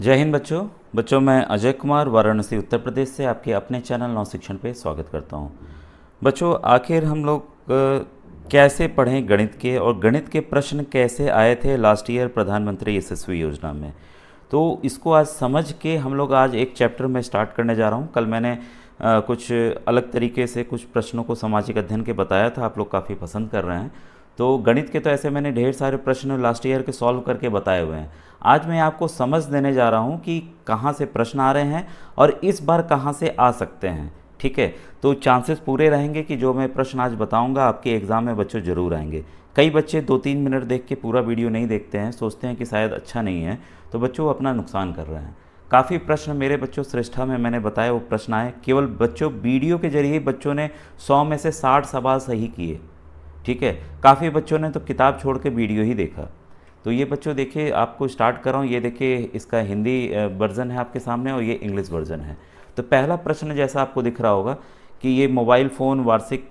जय हिंद बच्चों बच्चों मैं अजय कुमार वाराणसी उत्तर प्रदेश से आपके अपने चैनल नौ शिक्षण पर स्वागत करता हूँ बच्चों आखिर हम लोग कैसे पढ़ें गणित के और गणित के प्रश्न कैसे आए थे लास्ट ईयर प्रधानमंत्री यशस्वी योजना में तो इसको आज समझ के हम लोग आज एक चैप्टर में स्टार्ट करने जा रहा हूँ कल मैंने आ, कुछ अलग तरीके से कुछ प्रश्नों को सामाजिक अध्ययन के बताया था आप लोग काफ़ी पसंद कर रहे हैं तो गणित के तो ऐसे मैंने ढेर सारे प्रश्न लास्ट ईयर के सॉल्व करके बताए हुए हैं आज मैं आपको समझ देने जा रहा हूँ कि कहाँ से प्रश्न आ रहे हैं और इस बार कहाँ से आ सकते हैं ठीक है तो चांसेस पूरे रहेंगे कि जो मैं प्रश्न आज बताऊँगा आपके एग्ज़ाम में बच्चों ज़रूर आएंगे कई बच्चे दो तीन मिनट देख के पूरा वीडियो नहीं देखते हैं सोचते हैं कि शायद अच्छा नहीं है तो बच्चों अपना नुकसान कर रहे हैं काफ़ी प्रश्न मेरे बच्चों श्रेष्ठा में मैंने बताया वो प्रश्न आए केवल बच्चों वीडियो के जरिए बच्चों ने सौ में से साठ सवाल सही किए ठीक है काफ़ी बच्चों ने तो किताब छोड़ के वीडियो ही देखा तो ये बच्चों देखिए आपको स्टार्ट कर रहा हूँ ये देखिए इसका हिंदी वर्जन है आपके सामने और ये इंग्लिश वर्जन है तो पहला प्रश्न जैसा आपको दिख रहा होगा कि ये मोबाइल फ़ोन वार्षिक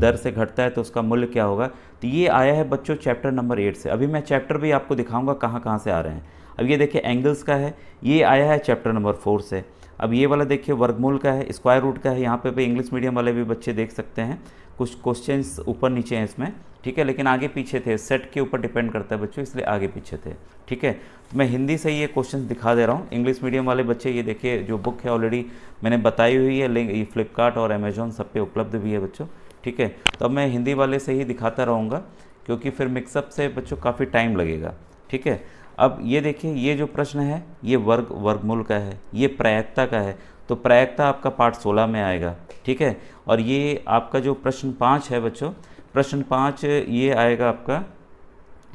दर से घटता है तो उसका मूल्य क्या होगा तो ये आया है बच्चों चैप्टर नंबर एट से अभी मैं चैप्टर भी आपको दिखाऊंगा कहाँ कहाँ से आ रहे हैं अब ये देखिए एंगल्स का है ये आया है चैप्टर नंबर फोर से अब ये वाला देखिए वर्गमूल का है स्क्वायर रूट का है यहाँ पे भी इंग्लिश मीडियम वाले भी बच्चे देख सकते हैं कुछ क्वेश्चंस ऊपर नीचे हैं इसमें ठीक है लेकिन आगे पीछे थे सेट के ऊपर डिपेंड करता है बच्चों इसलिए आगे पीछे थे ठीक है तो मैं हिंदी से ये क्वेश्चन दिखा दे रहा हूँ इंग्लिश मीडियम वाले बच्चे ये देखिए जो बुक है ऑलरेडी मैंने बताई हुई है लिंक ये फ्लिपकार्ट और अमेजोन सब पे उपलब्ध भी है बच्चों ठीक है तो अब मैं हिंदी वाले से ही दिखाता रहूँगा क्योंकि फिर मिक्सअप से बच्चों काफ़ी टाइम लगेगा ठीक है अब ये देखिए ये जो प्रश्न है ये वर्ग वर्गमूल का है ये प्रायत्ता का है तो प्रायक्ता आपका पार्ट सोलह में आएगा ठीक है और ये आपका जो प्रश्न पाँच है बच्चों प्रश्न पाँच ये आएगा आपका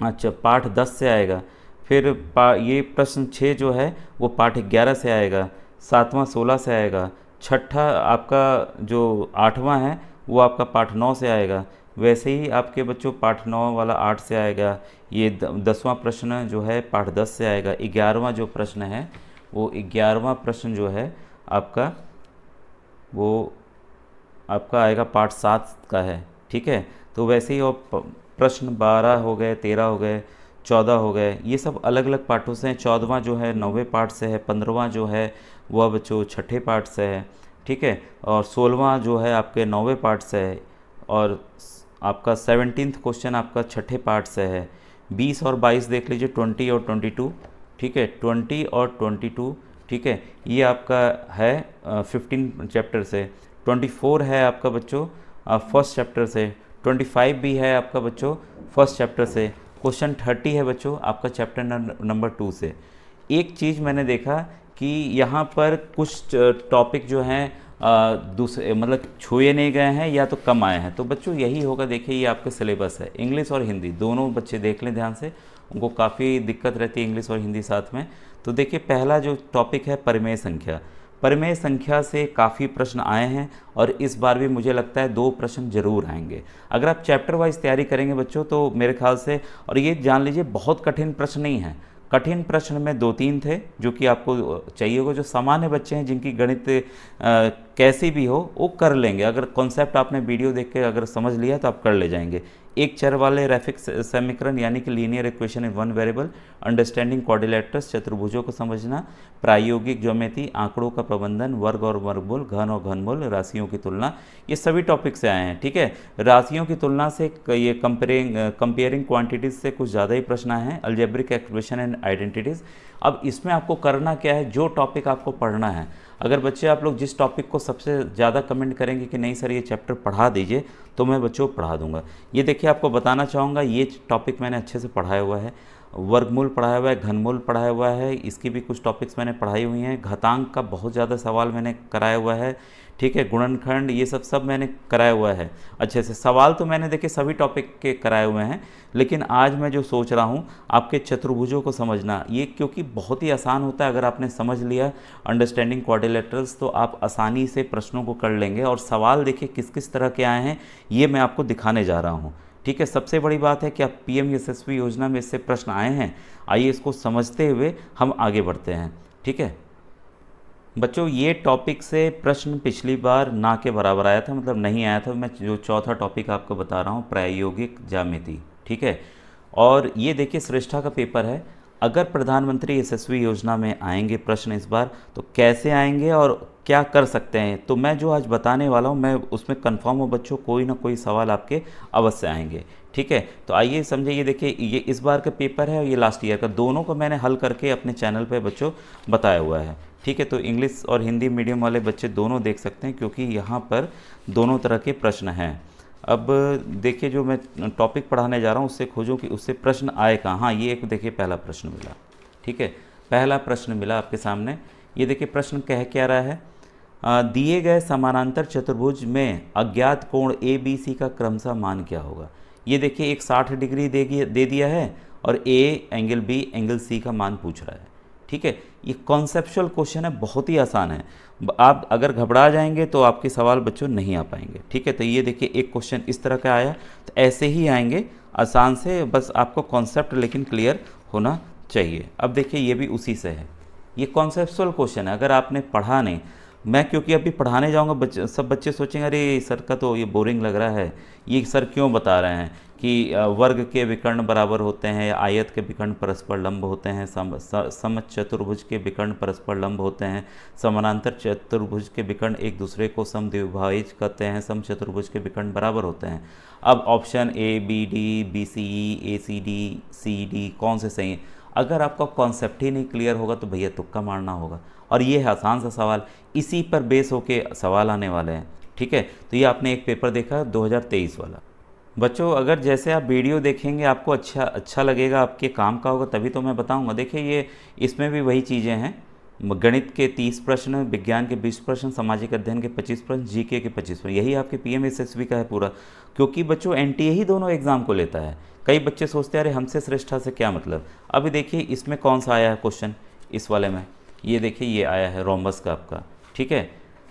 अच्छा पाठ दस से आएगा फिर पा ये प्रश्न छः जो है वो पाठ ग्यारह से आएगा सातवां सोलह से आएगा छठा आपका जो आठवां है वो आपका पाठ नौ से आएगा वैसे ही आपके बच्चों पाठ नौ वाला आठ से आएगा ये दसवां प्रश्न जो है पाठ दस से आएगा ग्यारहवा जो प्रश्न है वो ग्यारहवा प्रश्न जो है आपका वो आपका आएगा पार्ट सात का है ठीक है तो वैसे ही और प्रश्न बारह हो गए तेरह हो गए चौदह हो गए ये सब अलग अलग पार्टों से हैं चौदवा जो है नौवे पार्ट से है पंद्रवा जो है वह बच्चों छठे पार्ट से है ठीक है और सोलवा जो है आपके नौवे पार्ट से है और आपका सेवनटीन्थ क्वेश्चन आपका छठे पार्ट से है बीस और बाईस देख लीजिए ट्वेंटी और ट्वेंटी टू ठीक है ट्वेंटी और ट्वेंटी टू ठीक है ये आपका है फिफ्टीन चैप्टर से ट्वेंटी फोर है आपका बच्चों फर्स्ट चैप्टर से ट्वेंटी फाइव भी है आपका बच्चों फर्स्ट चैप्टर से क्वेश्चन थर्टी है बच्चों आपका चैप्टर नंबर टू से एक चीज़ मैंने देखा कि यहाँ पर कुछ टॉपिक जो हैं दूसरे मतलब छुए नहीं गए हैं या तो कम आए हैं तो बच्चों यही होगा देखिए ये आपका सिलेबस है इंग्लिश और हिंदी दोनों बच्चे देख लें ध्यान से उनको काफ़ी दिक्कत रहती है इंग्लिश और हिंदी साथ में तो देखिए पहला जो टॉपिक है परिमेय संख्या परिमेय संख्या से काफ़ी प्रश्न आए हैं और इस बार भी मुझे लगता है दो प्रश्न जरूर आएंगे अगर आप चैप्टर वाइज तैयारी करेंगे बच्चों तो मेरे ख्याल से और ये जान लीजिए बहुत कठिन प्रश्न नहीं है कठिन प्रश्न में दो तीन थे जो कि आपको चाहिए होगा जो सामान्य बच्चे हैं जिनकी गणित कैसी भी हो वो कर लेंगे अगर कॉन्सेप्ट आपने वीडियो देख के अगर समझ लिया तो आप कर ले जाएंगे एक चर वाले रैफिक समीकरण यानी कि linear equation in one variable understanding quadrilaterals चतुर्भुजों को समझना प्रायोगिक ज्योमेति आंकड़ों का प्रबंधन वर्ग और वर्गमूल घन और घनमूल राशियों की तुलना ये सभी टॉपिक से आए हैं ठीक है राशियों की तुलना से ये कंपेयरिंग कंपेयरिंग क्वांटिटीज से कुछ ज़्यादा ही प्रश्न आए हैं अल्जेब्रिक एक्सप्रेशन एंड आइडेंटिटीज़ अब इसमें आपको करना क्या है जो टॉपिक आपको पढ़ना है अगर बच्चे आप लोग जिस टॉपिक को सबसे ज़्यादा कमेंट करेंगे कि नहीं सर ये चैप्टर पढ़ा दीजिए तो मैं बच्चों को पढ़ा दूंगा ये देखिए आपको बताना चाहूँगा ये टॉपिक मैंने अच्छे से पढ़ाया हुआ है वर्गमूल पढ़ाया हुआ है घनमूल पढ़ाया हुआ है इसकी भी कुछ टॉपिक्स मैंने पढ़ाई हुई हैं घतांक का बहुत ज़्यादा सवाल मैंने कराया हुआ है ठीक है गुणनखंड ये सब सब मैंने कराया हुआ है अच्छे से सवाल तो मैंने देखे सभी टॉपिक के कराए हुए हैं लेकिन आज मैं जो सोच रहा हूँ आपके चतुर्भुजों को समझना ये क्योंकि बहुत ही आसान होता है अगर आपने समझ लिया अंडरस्टैंडिंग क्वारिलेटर्स तो आप आसानी से प्रश्नों को कर लेंगे और सवाल देखिए किस किस तरह के आए हैं ये मैं आपको दिखाने जा रहा हूँ ठीक है सबसे बड़ी बात है कि आप पी यशस्वी योजना में इससे प्रश्न आए हैं आइए इसको समझते हुए हम आगे बढ़ते हैं ठीक है बच्चों ये टॉपिक से प्रश्न पिछली बार ना के बराबर आया था मतलब नहीं आया था मैं जो चौथा टॉपिक आपको बता रहा हूँ प्रायोगिक जामिति ठीक है और ये देखिए श्रेष्ठा का पेपर है अगर प्रधानमंत्री यशस्वी योजना में आएंगे प्रश्न इस बार तो कैसे आएंगे और क्या कर सकते हैं तो मैं जो आज बताने वाला हूँ मैं उसमें कन्फर्म हूँ बच्चों कोई ना कोई सवाल आपके अवश्य आएंगे ठीक है तो आइए समझे ये देखिए ये इस बार का पेपर है और ये लास्ट ईयर का दोनों को मैंने हल करके अपने चैनल पे बच्चों बताया हुआ है ठीक है तो इंग्लिश और हिंदी मीडियम वाले बच्चे दोनों देख सकते हैं क्योंकि यहाँ पर दोनों तरह के प्रश्न हैं अब देखिए जो मैं टॉपिक पढ़ाने जा रहा हूँ उससे खोजूँ कि उससे प्रश्न आए कहाँ हाँ ये एक देखिए पहला प्रश्न मिला ठीक है पहला प्रश्न मिला आपके सामने ये देखिए प्रश्न कह क्या रहा है दिए गए समानांतर चतुर्भुज में अज्ञात कोण ए बी सी का क्रमशः मान क्या होगा ये देखिए एक साठ डिग्री दे दिया है और A angle B angle C का मान पूछ रहा है ठीक है ये कॉन्सेप्चुअल क्वेश्चन है बहुत ही आसान है आप अगर घबरा जाएंगे तो आपके सवाल बच्चों नहीं आ पाएंगे ठीक है तो ये देखिए एक क्वेश्चन इस तरह का आया तो ऐसे ही आएंगे आसान से बस आपको कॉन्सेप्ट लेकिन क्लियर होना चाहिए अब देखिए ये भी उसी से है ये कॉन्सेप्चुअल क्वेश्चन है अगर आपने पढ़ा नहीं मैं क्योंकि अभी पढ़ाने जाऊँगा बच्चे सब बच्चे सोचेंगे अरे सर का तो ये बोरिंग लग रहा है ये सर क्यों बता रहे हैं कि वर्ग के विकर्ण बराबर होते हैं आयत के विकर्ण परस्पर लंब होते हैं सम सम चतुर्भुज के विकर्ण परस्पर लंब होते हैं समानांतर चतुर्भुज के विकर्ण एक दूसरे को समद्विभाजित करते हैं सम चतुर्भुज के विकर्ण बराबर होते हैं अब option A B D B C E A C D C D कौन से सही है अगर आपका कॉन्सेप्ट ही नहीं क्लियर होगा तो भैया तुक्का मारना होगा और ये है आसान सा सवाल इसी पर बेस होके सवाल आने वाले हैं ठीक है तो ये आपने एक पेपर देखा 2023 वाला बच्चों अगर जैसे आप वीडियो देखेंगे आपको अच्छा अच्छा लगेगा आपके काम का होगा तभी तो मैं बताऊँगा देखिए ये इसमें भी वही चीज़ें हैं गणित के 30 प्रश्न विज्ञान के 20 प्रश्न सामाजिक अध्ययन के 25 प्रश्न जीके के 25 प्रश्न यही आपके पी एम का है पूरा क्योंकि बच्चों एन ही दोनों एग्ज़ाम को लेता है कई बच्चे सोचते हैं अरे हमसे श्रेष्ठा से क्या मतलब अभी देखिए इसमें कौन सा आया है क्वेश्चन इस वाले में ये देखिए ये आया है रोमबस का आपका ठीक है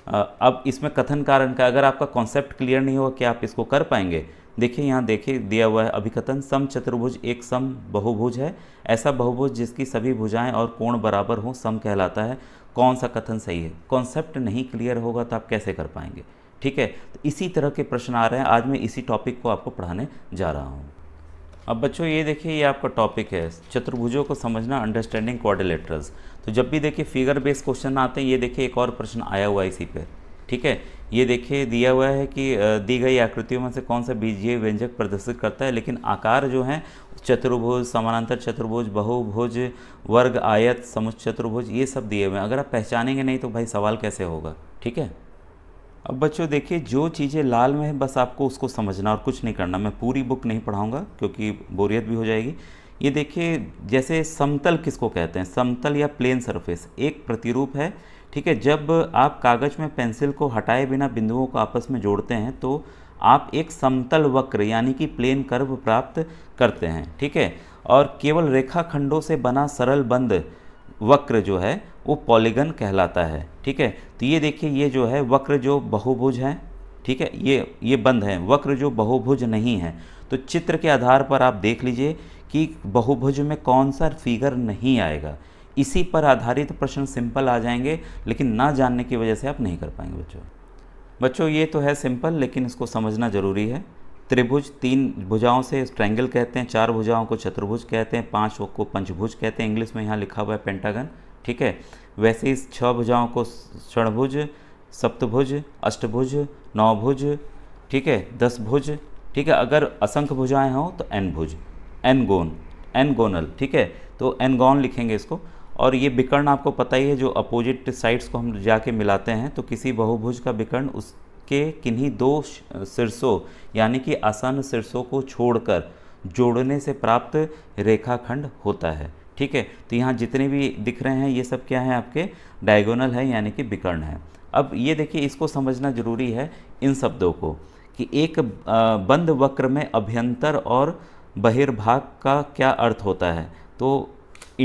अब इसमें कथन कारण का अगर आपका कॉन्सेप्ट क्लियर नहीं होगा कि आप इसको कर पाएंगे देखिए यहाँ देखिए दिया हुआ है अभिकथन सम चतुर्भुज एक सम बहुभुज है ऐसा बहुभुज जिसकी सभी भुजाएं और कोण बराबर हों सम कहलाता है कौन सा कथन सही है कॉन्सेप्ट नहीं क्लियर होगा तो आप कैसे कर पाएंगे ठीक है तो इसी तरह के प्रश्न आ रहे हैं आज मैं इसी टॉपिक को आपको पढ़ाने जा रहा हूँ अब बच्चों ये देखिए ये आपका टॉपिक है चतुर्भुजों को समझना अंडरस्टैंडिंग कोऑर्डिनेटर्स तो जब भी देखिए फिगर बेस्ड क्वेश्चन आते हैं ये देखिए एक और प्रश्न आया हुआ है इसी पे ठीक है ये देखिए दिया हुआ है कि दी गई आकृतियों में से कौन सा बीजीय व्यंजक प्रदर्शित करता है लेकिन आकार जो है चतुर्भुज समानांतर चतुर्भुज बहुभुज वर्ग आयत समुच्च चतुर्भुज ये सब दिए हुए हैं अगर आप पहचानेंगे नहीं तो भाई सवाल कैसे होगा ठीक है अब बच्चों देखिए जो चीज़ें लाल में है बस आपको उसको समझना और कुछ नहीं करना मैं पूरी बुक नहीं पढ़ाऊँगा क्योंकि बोरियत भी हो जाएगी ये देखिए जैसे समतल किसको कहते हैं समतल या प्लेन सरफेस एक प्रतिरूप है ठीक है जब आप कागज़ में पेंसिल को हटाए बिना बिंदुओं को आपस में जोड़ते हैं तो आप एक समतल वक्र यानी कि प्लेन कर्व प्राप्त करते हैं ठीक है और केवल रेखाखंडों से बना सरल बंद वक्र जो है वो पॉलीगन कहलाता है ठीक है तो ये देखिए ये जो है वक्र जो बहुभुज हैं ठीक है ये ये बंद हैं वक्र जो बहुभुज नहीं है तो चित्र के आधार पर आप देख लीजिए कि बहुभुज में कौन सा फिगर नहीं आएगा इसी पर आधारित प्रश्न सिंपल आ जाएंगे लेकिन ना जानने की वजह से आप नहीं कर पाएंगे बच्चों बच्चों ये तो है सिंपल लेकिन इसको समझना ज़रूरी है त्रिभुज तीन भुजाओं से ट्रायंगल कहते हैं चार भुजाओं को चतुर्भुज कहते हैं पांच को पंचभुज कहते हैं इंग्लिश में यहाँ लिखा हुआ है पेंटागन ठीक है वैसे ही छह भुजाओं को षणभुज सप्तभुज अष्टभुज नौभुज ठीक है दस भुज ठीक है अगर असंख्य भुजाएं हों तो एन भुज एन गोन एन गोनल ठीक है तो एन गोन लिखेंगे इसको और ये विकर्ण आपको पता ही है जो अपोजिट साइड्स को हम जाके मिलाते हैं तो किसी बहुभुज का विकर्ण उस के किन्हीं दो शीर्षों यानी कि आसन शीर्षों को छोड़कर जोड़ने से प्राप्त रेखाखंड होता है ठीक है तो यहाँ जितने भी दिख रहे हैं ये सब क्या है आपके डायगोनल है यानी कि विकर्ण है अब ये देखिए इसको समझना जरूरी है इन शब्दों को कि एक बंद वक्र में अभ्यंतर और बहिर्भाग का क्या अर्थ होता है तो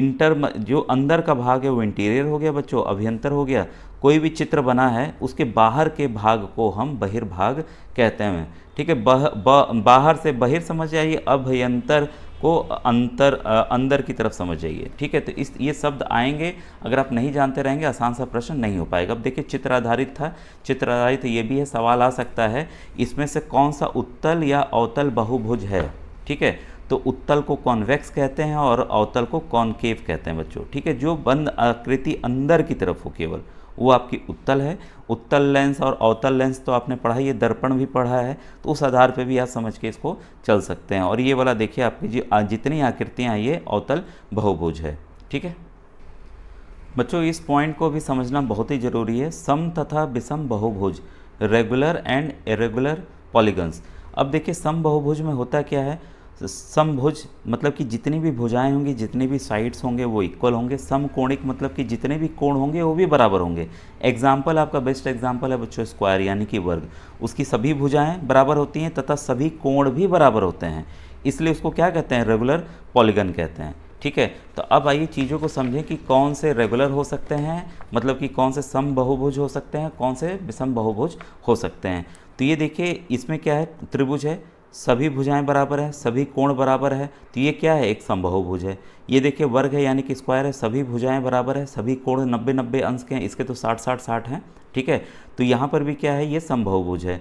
इंटर जो अंदर का भाग है वो इंटीरियर हो गया बच्चों अभ्यंतर हो गया कोई भी चित्र बना है उसके बाहर के भाग को हम बहिर्भाग कहते हैं ठीक है बह, बा, बाहर से बहिर समझ जाइए अभ्यंतर को अंतर अंदर की तरफ समझ जाइए ठीक है तो इस ये शब्द आएंगे अगर आप नहीं जानते रहेंगे आसान सा प्रश्न नहीं हो पाएगा अब देखिए चित्र आधारित था चित्र आधारित ये भी है सवाल आ सकता है इसमें से कौन सा उत्तल या अवतल बहुभुज है ठीक है तो उत्तल को कॉन्वेक्स कहते हैं और अवतल को कॉन्केव कहते हैं बच्चों ठीक है जो बंद आकृति अंदर की तरफ हो केवल वो आपकी उत्तल है उत्तल लेंस और अवतल लेंस तो आपने पढ़ा ही है दर्पण भी पढ़ा है तो उस आधार पे भी आप समझ के इसको चल सकते हैं और ये वाला देखिए आपकी जी जितनी आकृतियाँ आई है अवतल बहुभुज है ठीक है बच्चों इस पॉइंट को भी समझना बहुत ही ज़रूरी है सम तथा विषम बहुभुज रेगुलर एंड इरेगुलर पॉलीगन्स अब देखिए सम बहुभुज में होता क्या है समभुज मतलब कि जितनी भी भुजाएं होंगी जितने भी साइड्स होंगे वो इक्वल होंगे समकोणिक मतलब कि जितने भी कोण होंगे वो भी बराबर होंगे एग्जाम्पल आपका बेस्ट एग्जाम्पल है बच्चों स्क्वायर यानी कि वर्ग उसकी सभी भुजाएं बराबर होती हैं तथा सभी कोण भी बराबर होते हैं इसलिए उसको क्या कहते हैं रेगुलर पॉलीगन कहते हैं ठीक है तो अब आइए चीज़ों को समझें कि कौन से रेगुलर हो सकते हैं मतलब कि कौन से सम बहुभुज हो सकते हैं कौन से विषम बहुभुज हो सकते हैं तो ये देखिए इसमें क्या है त्रिभुज है सभी भुजाएं बराबर हैं सभी कोण बराबर है तो ये क्या है एक संभव भुज है ये देखिए वर्ग है यानी कि स्क्वायर है सभी भुजाएं बराबर है सभी कोण नब्बे नब्बे अंश के हैं इसके तो साठ साठ साठ हैं ठीक है तो यहाँ पर भी क्या है ये संभव भुज है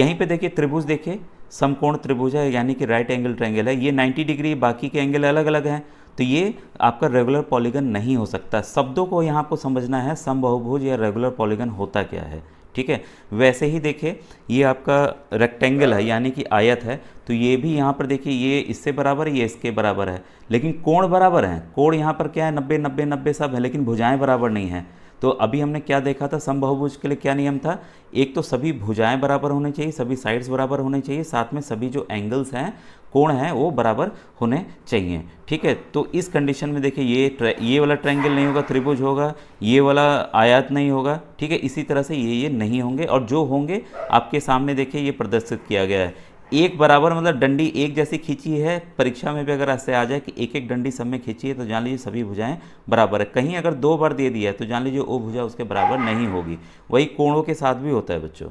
यहीं पे देखिए त्रिभुज देखिए समकोण त्रिभुज है यानी कि राइट एंगल ट्रैंगल है ये नाइन्टी डिग्री बाकी के एंगल अलग अलग हैं तो ये आपका रेगुलर पॉलीगन नहीं हो सकता शब्दों को यहाँ आपको समझना है समबहुभुज या रेगुलर पॉलीगन होता क्या है ठीक है वैसे ही देखिए ये आपका रेक्टेंगल है यानी कि आयत है तो ये भी यहाँ पर देखिए ये इससे बराबर है ये इसके बराबर है लेकिन कोण बराबर है कोण यहाँ पर क्या है नब्बे नब्बे नब्बे सब है लेकिन भुजाएं बराबर नहीं हैं तो अभी हमने क्या देखा था समबहुभुज के लिए क्या नियम था एक तो सभी भुजाएं बराबर होने चाहिए सभी साइड्स बराबर होने चाहिए साथ में सभी जो एंगल्स हैं कोण हैं वो बराबर होने चाहिए ठीक है तो इस कंडीशन में देखिए ये ये वाला ट्रायंगल नहीं होगा त्रिभुज होगा ये वाला आयात नहीं होगा ठीक है इसी तरह से ये ये नहीं होंगे और जो होंगे आपके सामने देखिए ये प्रदर्शित किया गया है एक बराबर मतलब डंडी एक जैसी खींची है परीक्षा में भी अगर ऐसे आ जाए कि एक एक डंडी सब में खींची है तो जान लीजिए सभी भुजाएं बराबर है कहीं अगर दो बार दे दिया है तो जान लीजिए वो भुजा उसके बराबर नहीं होगी वही कोणों के साथ भी होता है बच्चों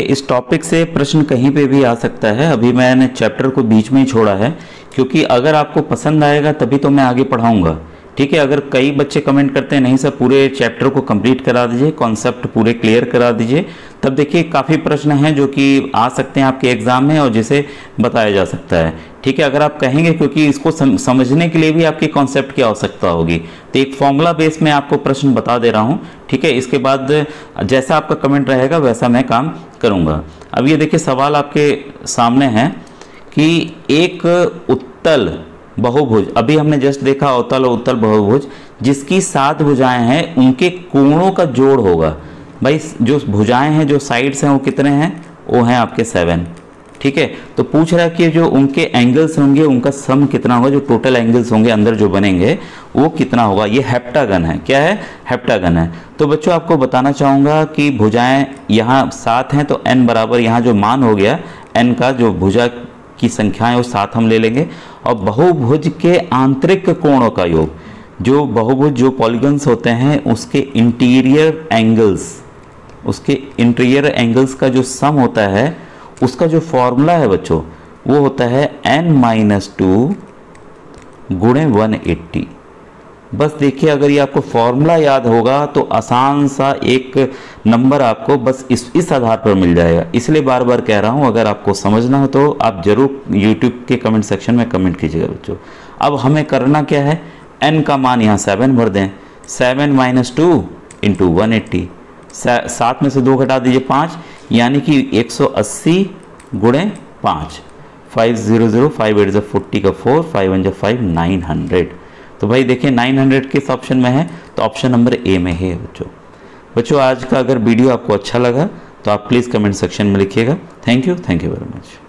इस टॉपिक से प्रश्न कहीं पे भी आ सकता है अभी मैंने चैप्टर को बीच में ही छोड़ा है क्योंकि अगर आपको पसंद आएगा तभी तो मैं आगे पढ़ाऊंगा ठीक है अगर कई बच्चे कमेंट करते हैं नहीं सर पूरे चैप्टर को कंप्लीट करा दीजिए कॉन्सेप्ट पूरे क्लियर करा दीजिए तब देखिए काफ़ी प्रश्न हैं जो कि आ सकते हैं आपके एग्ज़ाम में और जिसे बताया जा सकता है ठीक है अगर आप कहेंगे क्योंकि इसको समझने के लिए भी आपके कॉन्सेप्ट की आवश्यकता होगी तो एक फॉर्मूला बेस में आपको प्रश्न बता दे रहा हूँ ठीक है इसके बाद जैसा आपका कमेंट रहेगा वैसा मैं काम करूँगा अब ये देखिए सवाल आपके सामने है कि एक उत्तल बहुभुज अभी हमने जस्ट देखा अवतल और उत्तल बहुभुज जिसकी सात भुजाएं हैं उनके कोणों का जोड़ होगा भाई जो भुजाएं हैं जो साइड्स हैं वो कितने हैं वो हैं आपके सेवन ठीक है तो पूछ रहा है कि जो उनके एंगल्स होंगे उनका सम कितना होगा जो टोटल एंगल्स होंगे अंदर जो बनेंगे वो कितना होगा ये हेप्टागन है क्या है हेप्टागन है तो बच्चों आपको बताना चाहूँगा कि भुजाएं यहाँ सात हैं तो एन बराबर यहाँ जो मान हो गया एन का जो भुजा की संख्याएं और साथ हम ले लेंगे और बहुभुज के आंतरिक कोणों का योग जो बहुभुज जो पॉलीगन्स होते हैं उसके इंटीरियर एंगल्स उसके इंटीरियर एंगल्स का जो सम होता है उसका जो फॉर्मूला है बच्चों वो होता है एन माइनस टू गुणे वन एट्टी बस देखिए अगर ये आपको फॉर्मूला याद होगा तो आसान सा एक नंबर आपको बस इस इस आधार पर मिल जाएगा इसलिए बार बार कह रहा हूँ अगर आपको समझना हो तो आप ज़रूर यूट्यूब के कमेंट सेक्शन में कमेंट कीजिएगा बच्चों अब हमें करना क्या है एन का मान यहाँ सेवन भर दें seven minus two into one eighty सात में से दो घटा दीजिए पाँच यानी कि एक सौ अस्सी गुणे पाँच five zero zero five eight जो फोर्टी का फोर फाइव वन जो फाइव नाइन हंड्रेड तो भाई देखिए 900 किस ऑप्शन में है तो ऑप्शन नंबर ए में है बच्चों बच्चों आज का अगर वीडियो आपको अच्छा लगा तो आप प्लीज़ कमेंट सेक्शन में लिखिएगा thank you thank you very much